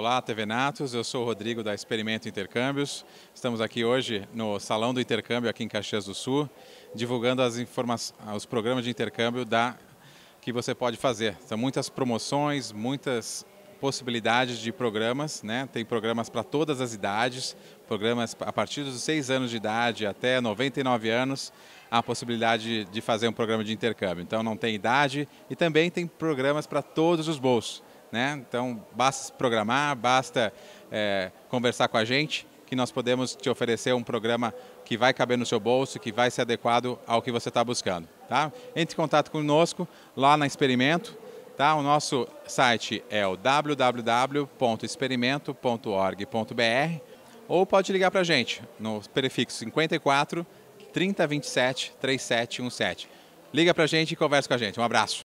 Olá, TV Natos, eu sou o Rodrigo da Experimento Intercâmbios. Estamos aqui hoje no Salão do Intercâmbio aqui em Caxias do Sul, divulgando as informações, os programas de intercâmbio da que você pode fazer. São muitas promoções, muitas possibilidades de programas, né? Tem programas para todas as idades, programas a partir dos 6 anos de idade até 99 anos, a possibilidade de fazer um programa de intercâmbio. Então não tem idade e também tem programas para todos os bolsos. Né? Então, basta se programar, basta é, conversar com a gente, que nós podemos te oferecer um programa que vai caber no seu bolso, que vai ser adequado ao que você está buscando. Tá? Entre em contato conosco lá na Experimento. Tá? O nosso site é o www.experimento.org.br ou pode ligar para a gente no prefixo 54 3027 3717. Liga para a gente e conversa com a gente. Um abraço.